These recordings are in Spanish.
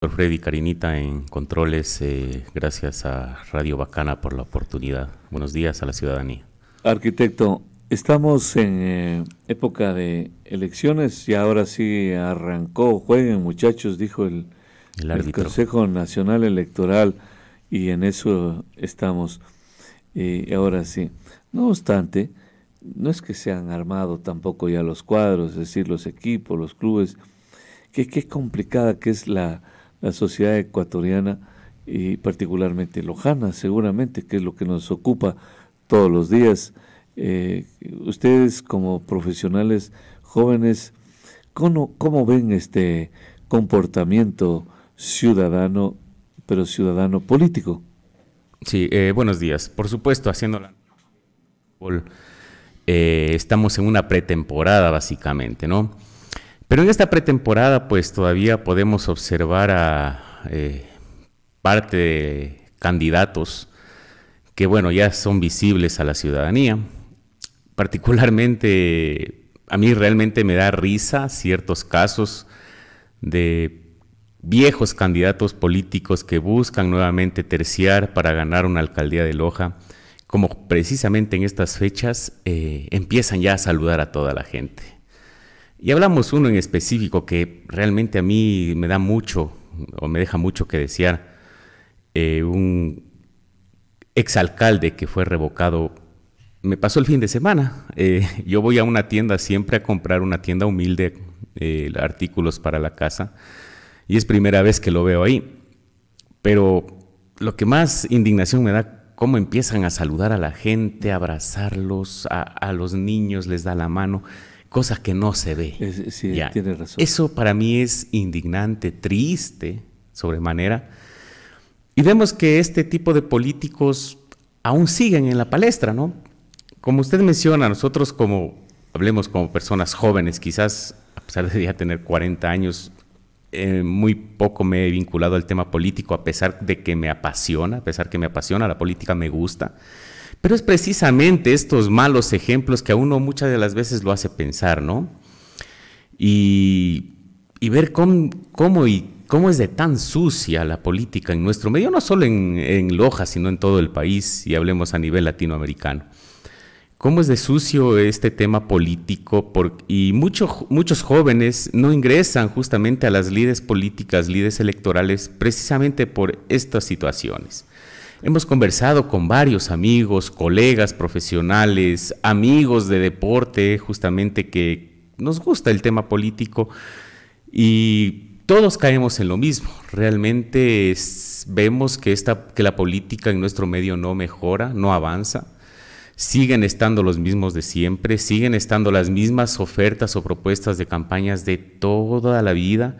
Freddy Carinita en Controles, eh, gracias a Radio Bacana por la oportunidad. Buenos días a la ciudadanía. Arquitecto, estamos en eh, época de elecciones y ahora sí arrancó, jueguen muchachos, dijo el, el, Consejo Nacional Electoral y en eso estamos. y ahora sí, no obstante, no es que se han armado tampoco ya los cuadros, es decir, los equipos, los clubes, qué que complicada que es la la sociedad ecuatoriana y particularmente lojana, seguramente, que es lo que nos ocupa todos los días. Eh, ustedes como profesionales jóvenes, ¿cómo, ven este comportamiento ciudadano, pero ciudadano político? Sí, eh, buenos días. Por supuesto, haciendo la... Eh, estamos en una pretemporada, básicamente, ¿no? Pero en esta pretemporada, pues todavía podemos observar a eh, parte de candidatos que, bueno, ya son visibles a la ciudadanía. Particularmente, a mí realmente me da risa ciertos casos de viejos candidatos políticos que buscan nuevamente terciar para ganar una alcaldía de Loja, como precisamente en estas fechas eh, empiezan ya a saludar a toda la gente y hablamos uno en específico que realmente a mí me da mucho o me deja mucho que desear. Eh, un exalcalde que fue revocado, me pasó el fin de semana. Eh, yo voy a una tienda siempre a comprar una tienda humilde, eh, artículos para la casa, y es primera vez que lo veo ahí. Pero lo que más indignación me da cómo empiezan a saludar a la gente, a abrazarlos, a los niños les da la mano cosas que no se ve. sí, razón. Eso para mí es indignante, triste, sobremanera. Y vemos que este tipo de políticos aún siguen en la palestra, ¿no? Como usted menciona, nosotros como, hablemos como personas jóvenes, quizás a pesar de ya tener 40 años, eh, muy poco me he vinculado al tema político, a pesar de que me apasiona, a pesar que me apasiona, la política me gusta. Pero es precisamente estos malos ejemplos que a uno muchas de las veces lo hace pensar, ¿no? Y, ver cómo, y, cómo es de tan sucia la política en nuestro medio, no solo en, Loja, sino en todo el país, y hablemos a nivel latinoamericano. ¿Cómo es de sucio este tema político? y muchos jóvenes no ingresan justamente a las líderes políticas, líderes electorales, precisamente por estas situaciones. Hemos conversado con varios amigos, colegas profesionales, amigos de deporte, justamente que nos gusta el tema político y todos caemos en lo mismo. Realmente vemos que, esta, que la política en nuestro medio no mejora, no avanza siguen estando los mismos de siempre, siguen estando las mismas ofertas o propuestas de campañas de toda la vida,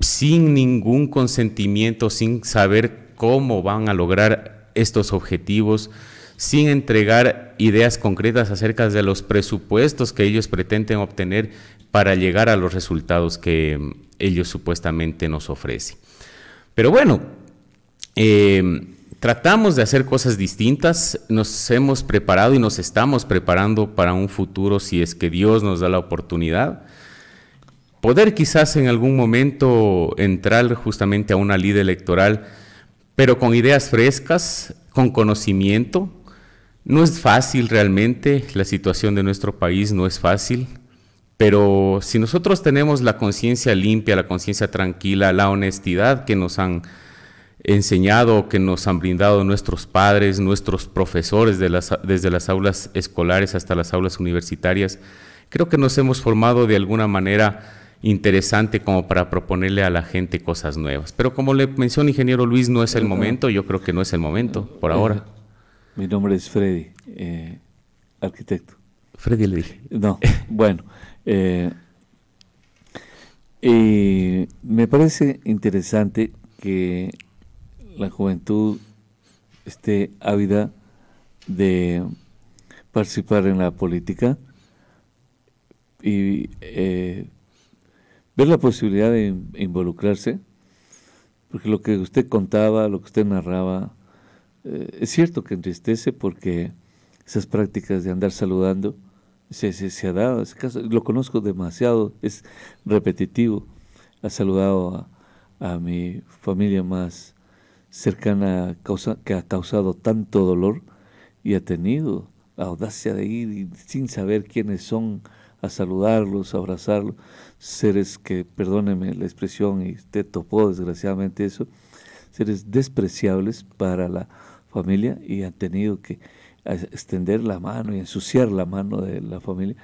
sin ningún consentimiento, sin saber cómo van a lograr estos objetivos sin entregar ideas concretas acerca de los presupuestos que ellos pretenden obtener para llegar a los resultados que mm, ellos supuestamente nos ofrecen. Pero bueno, eh, tratamos de hacer cosas distintas, nos hemos preparado y nos estamos preparando para un futuro si es que Dios nos da la oportunidad. Poder quizás en algún momento entrar justamente a una lid electoral pero con ideas frescas, con conocimiento. No es fácil realmente, la situación de nuestro país no es fácil, pero si nosotros tenemos la conciencia limpia, la conciencia tranquila, la honestidad que nos han enseñado, que nos han brindado nuestros padres, nuestros profesores desde las aulas escolares hasta las aulas universitarias, creo que nos hemos formado de alguna manera interesante como para proponerle a la gente cosas nuevas. Pero como le mencionó ingeniero Luis, no es el momento, yo creo que no es el momento por ahora. Mi nombre es Freddy, eh, arquitecto. Freddy le dije. No, bueno. Eh, me parece interesante que la juventud esté ávida de participar en la política y eh, ver la posibilidad de involucrarse, porque lo que usted contaba, lo que usted narraba, eh, es cierto que entristece porque esas prácticas de andar saludando se, se, ha dado, lo conozco demasiado, es repetitivo. Ha saludado a, mi familia más cercana que ha causado tanto dolor y ha tenido la audacia de ir sin saber quiénes son, a saludarlos, a abrazarlos, seres que, perdóneme la expresión, y te topó desgraciadamente eso, seres despreciables para la familia y han tenido que extender la mano y ensuciar la mano de la familia,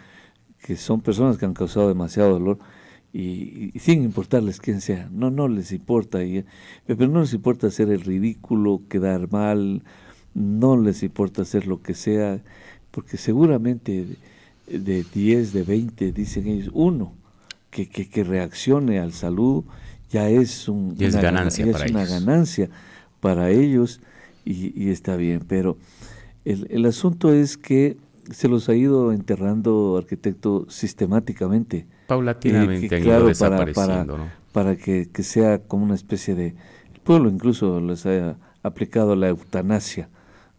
que son personas que han causado demasiado dolor. Y, sin importarles quién sea, no, no les importa, y, eh, pero no les importa hacer el ridículo, quedar mal, no les importa hacer lo que sea, porque seguramente de 10, de 20, dicen ellos, uno que, reaccione al saludo ya es, un, una, ganancia, para ellos. y, está bien. Pero el, el, asunto es que se los ha ido enterrando arquitecto sistemáticamente. Paulatinamente, eh, claro, para, para, que, que, sea como una especie de... El pueblo incluso les ha aplicado la eutanasia,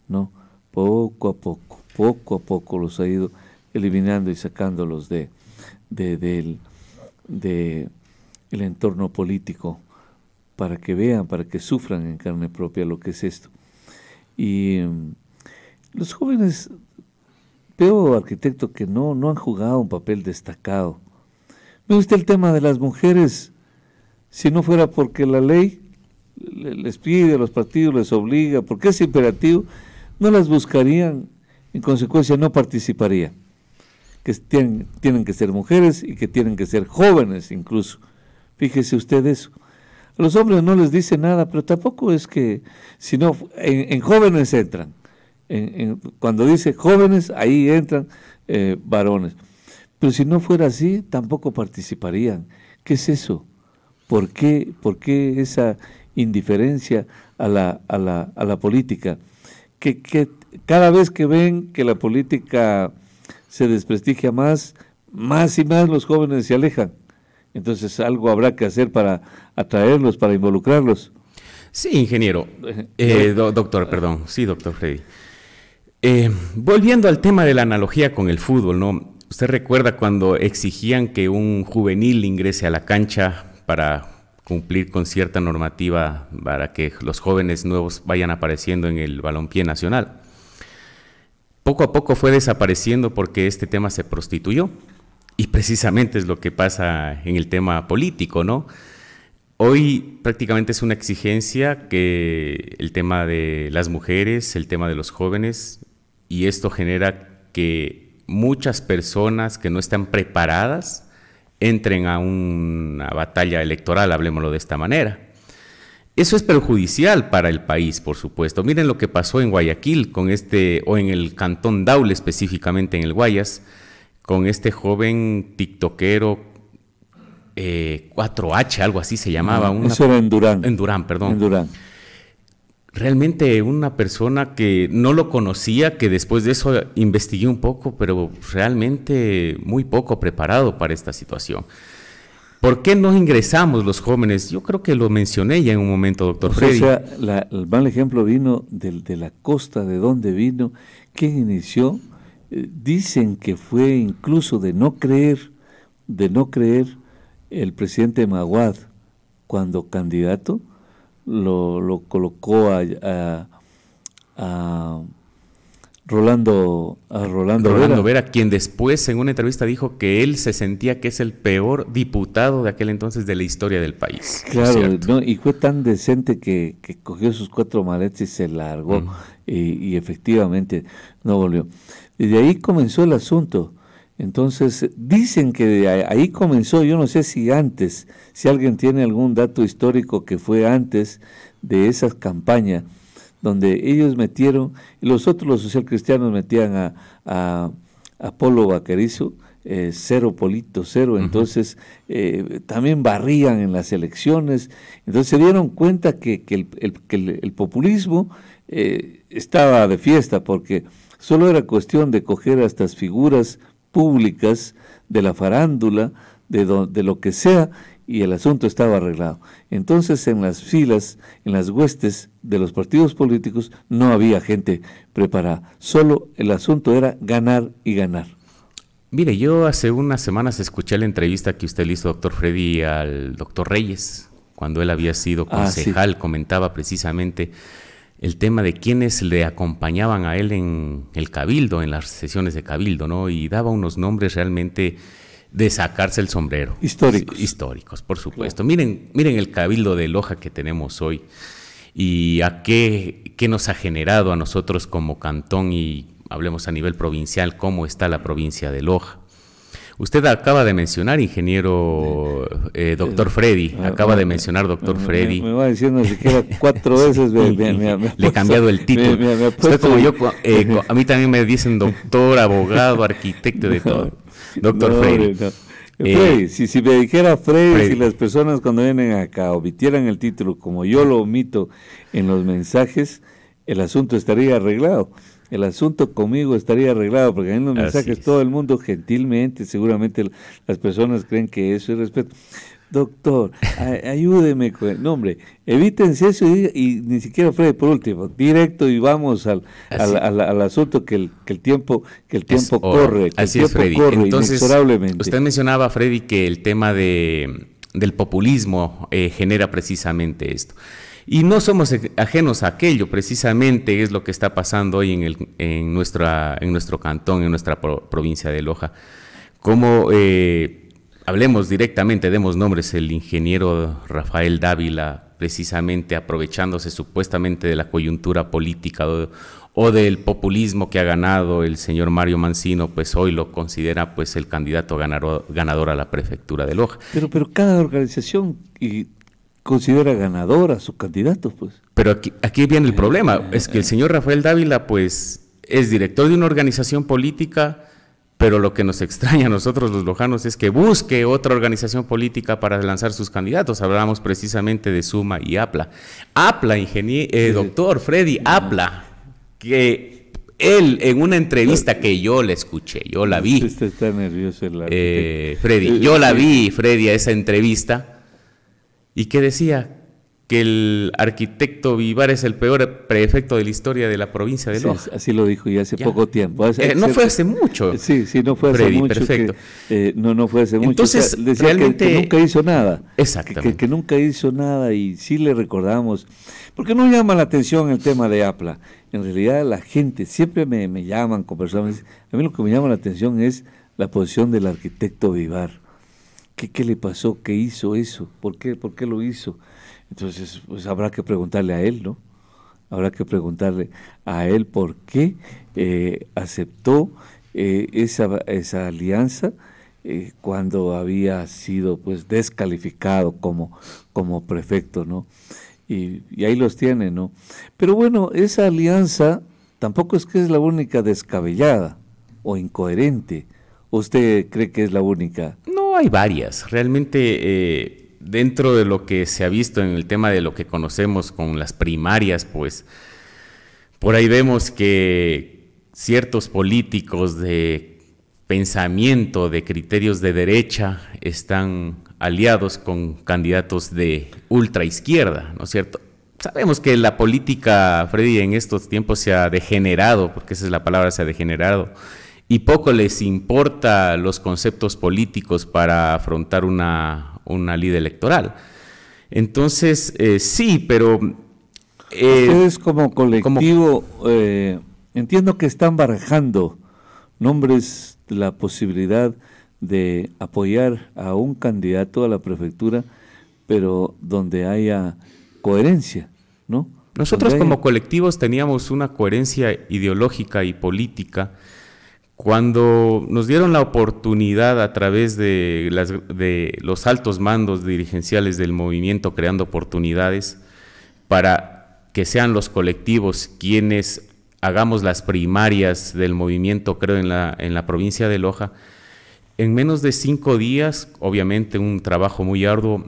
¿no? Poco a poco, poco a poco los ha ido eliminando y sacándolos de, de, del entorno político para que vean, para que sufran en carne propia lo que es esto. Y mm, los jóvenes, veo arquitecto que no, no han jugado un papel destacado. Me gusta el tema de las mujeres? Si no fuera porque la ley les pide, a los partidos les obliga, porque es imperativo, no las buscarían, en consecuencia no participarían que tienen, tienen que ser mujeres y que tienen que ser jóvenes incluso. Fíjese usted eso. A los hombres no les dice nada, pero tampoco es que, sino en, jóvenes entran. cuando dice jóvenes, ahí entran eh, varones. Pero si no fuera así, tampoco participarían. ¿Qué es eso? ¿Por qué, esa indiferencia a la, política? Que, que, cada vez que ven que la política se desprestigia más, más y más los jóvenes se alejan. Entonces algo habrá que hacer para atraerlos, para involucrarlos. Sí, ingeniero. Eh, doctor, perdón. Sí, doctor Freddy. Eh, volviendo al tema de la analogía con el fútbol, ¿no? ¿Usted recuerda cuando exigían que un juvenil ingrese a la cancha para cumplir con cierta normativa para que los jóvenes nuevos vayan apareciendo en el balompié nacional? poco a poco fue desapareciendo porque este tema se prostituyó. Y precisamente es lo que pasa en el tema político, ¿no? Hoy prácticamente es una exigencia que el tema de las mujeres, el tema de los jóvenes, y esto genera que muchas personas que no están preparadas entren a una batalla electoral, hablemoslo de esta manera. Eso es perjudicial para el país, por supuesto. Miren lo que pasó en Guayaquil con este, o en el cantón Daule específicamente, en el Guayas, con este joven tiktokero 4H, eh, algo así se llamaba. un Eso en Durán. En Durán, perdón. En Durán realmente una persona que no lo conocía, que después de eso investigué un poco, pero realmente muy poco preparado para esta situación. ¿Por qué no ingresamos los jóvenes? Yo creo que lo mencioné ya en un momento, doctor o O sea, el mal ejemplo vino de la costa, de dónde vino, ¿Quién inició. Eh, dicen que fue incluso de no creer, de no creer el presidente Maguad cuando candidato lo, colocó a Rolando, a Rolando, Rolando Vera. quien después en una entrevista dijo que él se sentía que es el peor diputado de aquel entonces de la historia del país. Claro, y fue tan decente que, cogió sus cuatro maletes y se largó mm. y, y, efectivamente no volvió. Y de ahí comenzó el asunto. Entonces, dicen que de ahí comenzó, yo no sé si antes, si alguien tiene algún dato histórico que fue antes de esas campañas donde ellos metieron, y los otros, los socialcristianos, metían a, a, a Polo Vaquerizo, eh, cero polito, cero. Entonces, eh, también barrían en las elecciones. Entonces se dieron cuenta que, que, el, populismo eh, estaba de fiesta, porque solo era cuestión de coger a estas figuras públicas de la farándula, de, de lo que sea, y el asunto estaba arreglado. Entonces en las filas, en las huestes de los partidos políticos no había gente preparada, solo el asunto era ganar y ganar. Mire, yo hace unas semanas escuché la entrevista que usted le hizo, doctor Freddy, al doctor Reyes, cuando él había sido ah, concejal, comentaba precisamente el tema de quienes le acompañaban a él en el cabildo, en las sesiones de cabildo, ¿no? Y daba unos nombres realmente de sacarse el sombrero. Históricos. Históricos, por supuesto. Miren, miren el cabildo de Loja que tenemos hoy y a qué, nos ha generado a nosotros como cantón y hablemos a nivel provincial, cómo está la provincia de Loja. Usted acaba de mencionar, ingeniero eh, eh, doctor Freddy, ah, acaba ah, de mencionar doctor ah, Freddy. Me, va diciendo sé cuatro veces. Le he cambiado el título. Usted como yo, eh, a mí también me dicen doctor, abogado, arquitecto, de todo. Doctor Frey, eh, si, me dijera Frey si las personas cuando vienen acá omitieran el título como yo lo omito en los mensajes, el asunto estaría arreglado. El asunto conmigo estaría arreglado, porque en los mensajes todo el mundo gentilmente, seguramente las personas creen que eso es respeto. Doctor, ayúdeme con el nombre. Evítense eso y, ni siquiera Freddy, por último, directo y vamos al, asunto que el, tiempo, que el tiempo corre. Que así el es, Freddy. Corre Entonces, usted mencionaba, Freddy, que el tema del populismo eh, genera precisamente esto. Y no somos e, ajenos a aquello, precisamente es lo que está pasando hoy en, el, en, nuestra, en nuestro cantón, en nuestra provincia de Loja. Como eh, Hablemos directamente, demos nombres. El ingeniero Rafael Dávila, precisamente aprovechándose supuestamente de la coyuntura política o, del populismo que ha ganado el señor Mario Mancino, pues hoy lo considera pues el candidato ganador, ganador a la prefectura de Loja. Pero, pero cada organización eh, considera ganador a sus candidatos, pues. Pero aquí, aquí viene el eh, problema, eh, es que el señor Rafael Dávila, pues, es director de una organización política pero lo que nos extraña a nosotros los lojanos es que busque otra organización política para lanzar sus candidatos. Hablábamos precisamente de Suma y APLA. APLA, ingeniero, eh, doctor Freddy APLA, que él en una entrevista que yo le escuché, yo la vi. Usted está nervioso el eh, Freddy, yo la vi, Freddy, a esa entrevista, y ¿Qué decía que el arquitecto Vivar es el peor prefecto de la historia de la provincia de Loja. así lo dijo y hace poco tiempo. Eh, no fue hace mucho. Eh, sí, sí, no fue hace mucho. Eh, no, no fue hace mucho. Entonces, nunca hizo nada. Exactamente. Que, nunca hizo nada y sí le recordamos. Porque no llama la atención el tema de APLA. En realidad la gente, siempre me, me llaman con personas. A mí lo que me llama la atención es la posición del arquitecto Vivar. ¿Qué, qué le pasó? ¿Qué hizo eso? ¿Por qué, por qué lo hizo? Entonces, pues habrá que preguntarle a él, ¿no? Habrá que preguntarle a él por qué eh, aceptó eh, esa, esa, alianza eh, cuando había sido pues descalificado como, como prefecto, ¿no? Y, y, ahí los tiene, ¿no? Pero bueno, esa alianza tampoco es que es la única descabellada o incoherente. ¿Usted cree que es la única? No, hay varias. Realmente dentro de lo que se ha visto en el tema de lo que conocemos con las primarias, pues por ahí vemos que ciertos políticos de pensamiento, de criterios de derecha, están aliados con candidatos de ultra izquierda, ¿no es cierto? Sabemos que la política, Freddy, en estos tiempos se ha degenerado, porque esa es la palabra, se ha degenerado, y poco les importa los conceptos políticos para afrontar una, una lid electoral. Entonces, eh, sí, pero... Eh, Ustedes como colectivo, eh, entiendo que están barajando nombres la posibilidad de apoyar a un candidato a la prefectura, pero donde haya coherencia, ¿no? Nosotros como colectivos teníamos una coherencia ideológica y política cuando nos dieron la oportunidad a través de, los altos mandos dirigenciales del movimiento creando oportunidades para que sean los colectivos quienes hagamos las primarias del movimiento, creo, en la, en la provincia de Loja, en menos de cinco días, obviamente un trabajo muy arduo,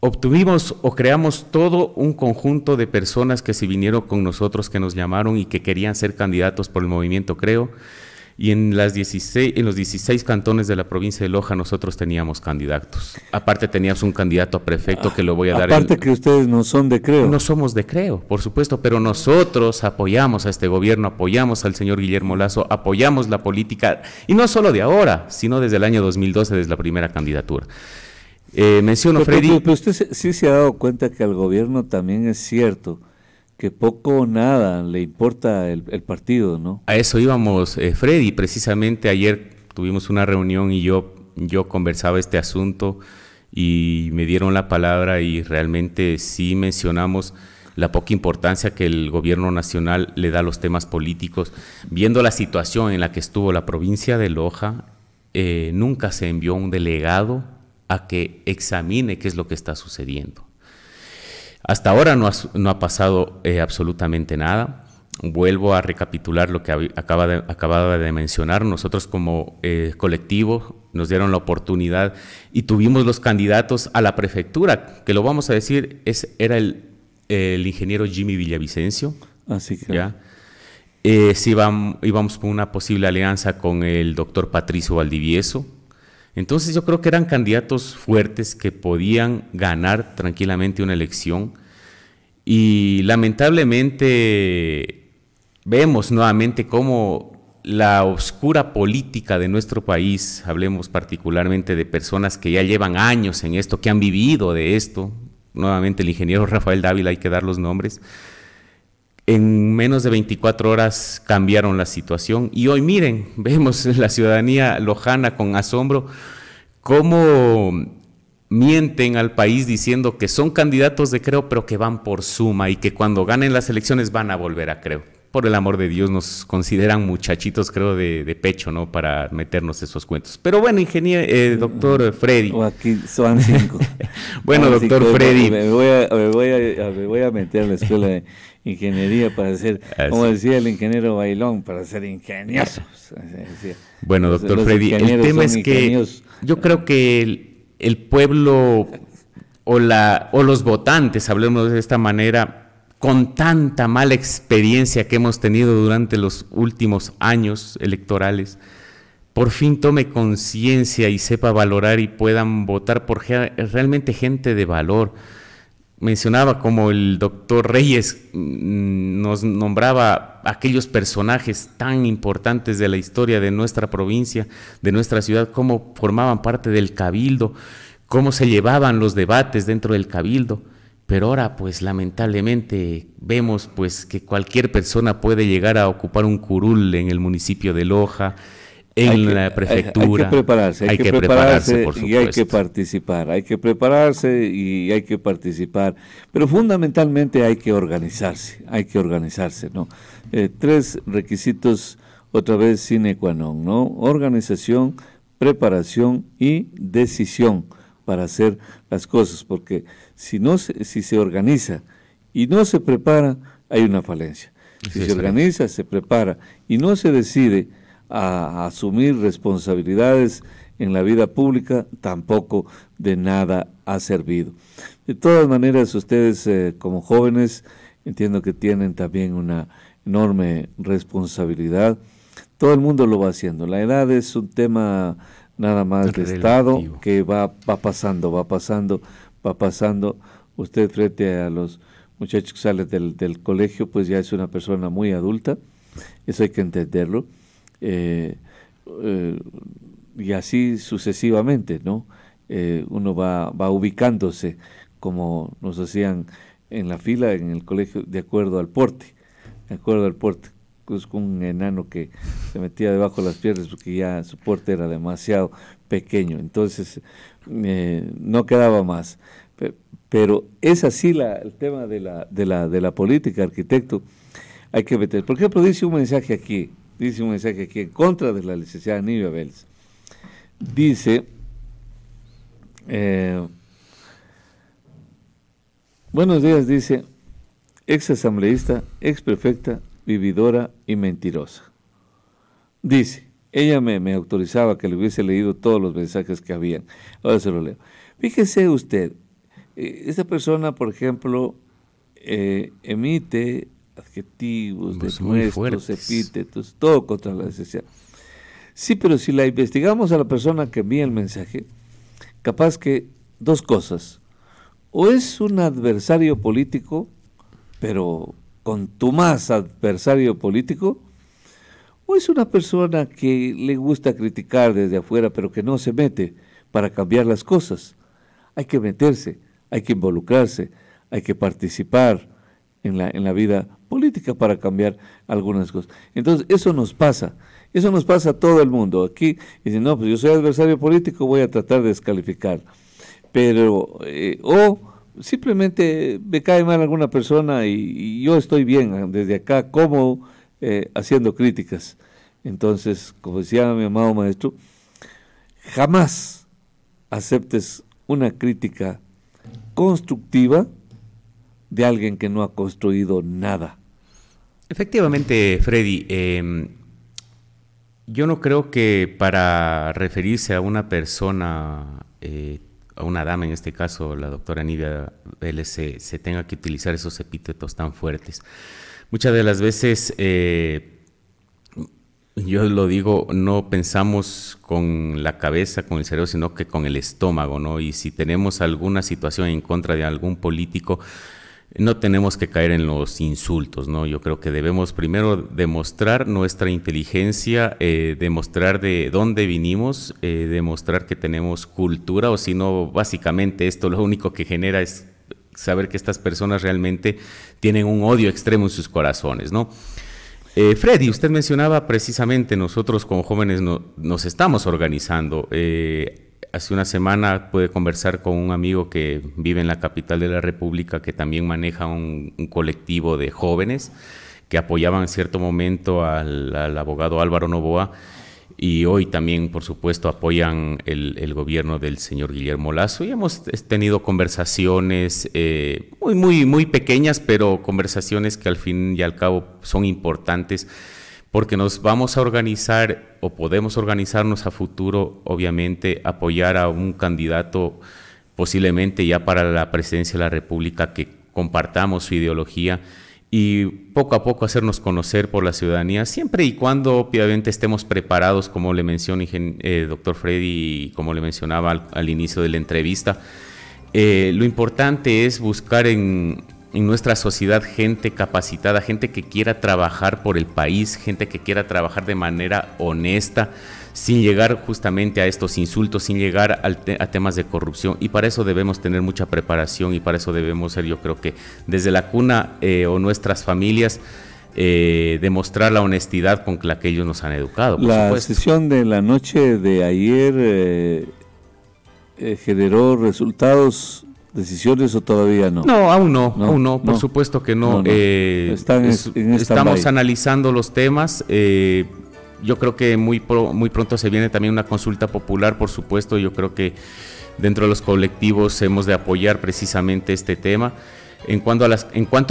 obtuvimos o creamos todo un conjunto de personas que se vinieron con nosotros, que nos llamaron y que querían ser candidatos por el movimiento, creo y en, las 16, en los 16 cantones de la provincia de Loja nosotros teníamos candidatos. Aparte teníamos un candidato a prefecto que lo voy a dar. Aparte que ustedes no son de creo. No somos de creo, por supuesto, pero nosotros apoyamos a este gobierno, apoyamos al señor Guillermo Lazo, apoyamos la política, y no solo de ahora, sino desde el año 2012, desde la primera candidatura. Eh, menciono, Freddy... pero usted sí se ha dado cuenta que al gobierno también es cierto que poco o nada le importa el, partido, ¿no? A eso íbamos, eh, Freddy. Precisamente ayer tuvimos una reunión y yo, yo conversaba este asunto y me dieron la palabra y realmente sí mencionamos la poca importancia que el gobierno nacional le da a los temas políticos. Viendo la situación en la que estuvo la provincia de Loja, eh, nunca se envió un delegado a que examine qué es lo que está sucediendo. Hasta ahora no ha, pasado eh, absolutamente nada. Vuelvo a recapitular lo que acaba de, acababa de mencionar. Nosotros como eh, colectivo nos dieron la oportunidad y tuvimos los candidatos a la prefectura, que lo vamos a decir, es, era el, ingeniero Jimmy Villavicencio. Así que... ¿ya? Eh, íbamos con una posible alianza con el doctor Patricio Valdivieso, entonces yo creo que eran candidatos fuertes que podían ganar tranquilamente una elección y lamentablemente vemos nuevamente cómo la oscura política de nuestro país, hablemos particularmente de personas que ya llevan años en esto, que han vivido de esto, nuevamente el ingeniero Rafael Dávila, hay que dar los nombres, en menos de 24 horas cambiaron la situación y hoy miren, vemos la ciudadanía lojana con asombro cómo mienten al país diciendo que son candidatos de creo, pero que van por suma y que cuando ganen las elecciones van a volver a creo. Por el amor de Dios, nos consideran muchachitos, creo, de, pecho, ¿no? Para meternos esos cuentos. Pero bueno, ingeniero, eh, doctor mm, Freddy. aquí son cinco. bueno, doctor Freddy. Me voy, a, me, voy me voy, a, meter en la escuela. de ingeniería para ser, como decía el ingeniero Bailón, para ser ingeniosos. Bueno, doctor Freddy, el tema es que yo creo que el, pueblo o, la, o los votantes, hablemos de esta manera, con tanta mala experiencia que hemos tenido durante los últimos años electorales, por fin tome conciencia y sepa valorar y puedan votar por realmente gente de valor mencionaba como el doctor Reyes mm, nos nombraba aquellos personajes tan importantes de la historia de nuestra provincia, de nuestra ciudad, cómo formaban parte del cabildo, cómo se llevaban los debates dentro del cabildo. Pero ahora, pues lamentablemente vemos pues que cualquier persona puede llegar a ocupar un curul en el municipio de Loja, en la prefectura. Hay, que prepararse, hay, que, prepararse, y hay que participar, hay que prepararse y hay que participar, pero fundamentalmente hay que organizarse, hay que organizarse, ¿no? Eh, tres requisitos otra vez sine qua non, ¿no? Organización, preparación y decisión para hacer las cosas, porque si no se, si se organiza y no se prepara, hay una falencia. Si se organiza, se prepara y no se decide, a, asumir responsabilidades en la vida pública, tampoco de nada ha servido. De todas maneras, ustedes eh, como jóvenes entiendo que tienen también una enorme responsabilidad. Todo el mundo lo va haciendo. La edad es un tema nada más de Estado que va, va pasando, va pasando, va pasando. Usted frente a los muchachos que salen del colegio, pues ya es una persona muy adulta. Eso hay que entenderlo eh, eh, y así sucesivamente, ¿no? Eh, uno va, ubicándose como nos hacían en la fila en el colegio de acuerdo al porte, de acuerdo al porte, pues, con un enano que se metía debajo de las piernas porque ya su porte era demasiado pequeño, entonces no quedaba más. Pero es así el tema de la, de, la, de la política, arquitecto, hay que meter. Porque ejemplo, dice un mensaje aquí, dice un mensaje aquí en contra de la licenciada Nivia Vélez. Dice, eh, buenos días, dice, ex asambleísta, ex prefecta, vividora y mentirosa. Dice, ella me, autorizaba que le hubiese leído todos los mensajes que habían. Ahora se lo leo. Fíjese usted, eh, esta persona, por ejemplo, eh, emite adjetivos, pues epítetos, todo contra la necesidad. Sí, pero si la investigamos a la persona que envía el mensaje, capaz que dos cosas. O es un adversario político, pero con tu más adversario político, o es una persona que le gusta criticar desde afuera, pero que no se mete para cambiar las cosas. Hay que meterse, hay que involucrarse, hay que participar en la, en la vida política para cambiar algunas cosas. Entonces, eso nos pasa. Eso nos pasa a todo el mundo. Aquí dicen, no, pues yo soy adversario político, voy a tratar de descalificar. Pero, eh, o simplemente me cae mal alguna persona y, yo estoy bien desde acá, como eh, haciendo críticas. Entonces, como decía mi amado maestro, jamás aceptes una crítica constructiva de alguien que no ha construido nada. Efectivamente, Freddy, em, yo no creo que para referirse a una persona, eh, a una dama en este caso, la doctora Nidia Vélez, se, tenga que utilizar esos epítetos tan fuertes. Muchas de las veces, eh, yo lo digo, no pensamos con la cabeza, con el cerebro, sino que con el estómago, ¿no? Y si tenemos alguna situación en contra de algún político, no tenemos que caer en los insultos, ¿no? Yo creo que debemos primero demostrar nuestra inteligencia, eh, demostrar de dónde vinimos, eh, demostrar que tenemos cultura, o si no, básicamente esto lo único que genera es saber que estas personas realmente tienen un odio extremo en sus corazones, ¿no? Eh, Freddy, usted mencionaba precisamente nosotros como jóvenes nos estamos organizando. Hace una semana pude conversar con un amigo que vive en la capital de la República, que también maneja un, colectivo de jóvenes que apoyaban en cierto momento al, abogado Álvaro Novoa y hoy también, por supuesto, apoyan el, gobierno del señor Guillermo Lazo. Y hemos tenido conversaciones eh, muy, muy, muy pequeñas, pero conversaciones que al fin y al cabo son importantes porque nos vamos a organizar o podemos organizarnos a futuro, obviamente, apoyar a un candidato posiblemente ya para la presidencia de la República que compartamos su ideología y poco a poco hacernos conocer por la ciudadanía, siempre y cuando obviamente estemos preparados, como le mencionó el eh, doctor Freddy, y como le mencionaba al, inicio de la entrevista. Eh, lo importante es buscar en, en nuestra sociedad gente capacitada, gente que quiera trabajar por el país, gente que quiera trabajar de manera honesta, sin llegar justamente a estos insultos, sin llegar a temas de corrupción. Y para eso debemos tener mucha preparación y para eso debemos ser, yo creo que desde la cuna eh, o nuestras familias, eh, demostrar la honestidad con la que ellos nos han educado. la sesión de la noche de ayer eh, generó resultados decisiones o todavía no? No, aún no, aún no, por supuesto que no. Eh, estamos analizando los temas. Eh, yo creo que muy, muy pronto se viene también una consulta popular, por supuesto. Yo creo que dentro de los colectivos hemos de apoyar precisamente este tema. En cuanto, a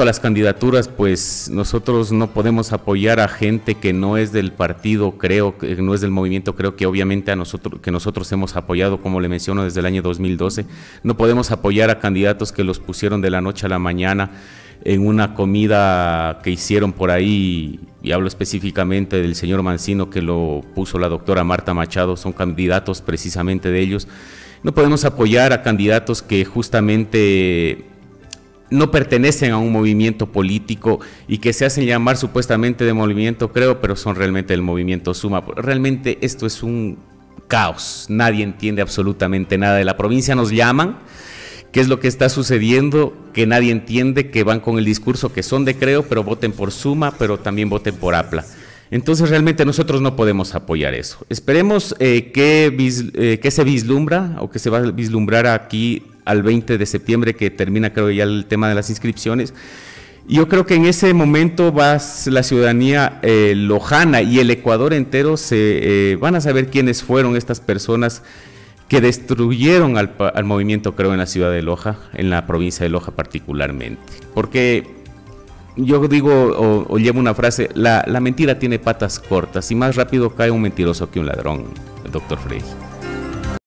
las, candidaturas, pues nosotros no podemos apoyar a gente que no es del partido, creo, que no es del movimiento, creo que obviamente a nosotros que nosotros hemos apoyado, como le menciono desde el año 2012, no podemos apoyar a candidatos que los pusieron de la noche a la mañana en una comida que hicieron por ahí, y hablo específicamente del señor Mancino que lo puso la doctora Marta Machado, son candidatos precisamente de ellos. No podemos apoyar a candidatos que justamente no pertenecen a un movimiento político y que se hacen llamar supuestamente de movimiento, creo, pero son realmente del movimiento Suma. Realmente esto es un caos, nadie entiende absolutamente nada de la provincia, nos llaman, qué es lo que está sucediendo, que nadie entiende, que van con el discurso que son de creo, pero voten por Suma, pero también voten por APLA. Entonces realmente nosotros no podemos apoyar eso. Esperemos eh, que, eh, que se vislumbra o que se va a vislumbrar aquí al 20 de septiembre, que termina creo ya el tema de las inscripciones. Yo creo que en ese momento vas, la ciudadanía eh, lojana y el Ecuador entero se eh, van a saber quiénes fueron estas personas que destruyeron al, movimiento, creo, en la ciudad de Loja, en la provincia de Loja particularmente. Porque yo digo o, llevo una frase, la, la mentira tiene patas cortas y más rápido cae un mentiroso que un ladrón, doctor Frey.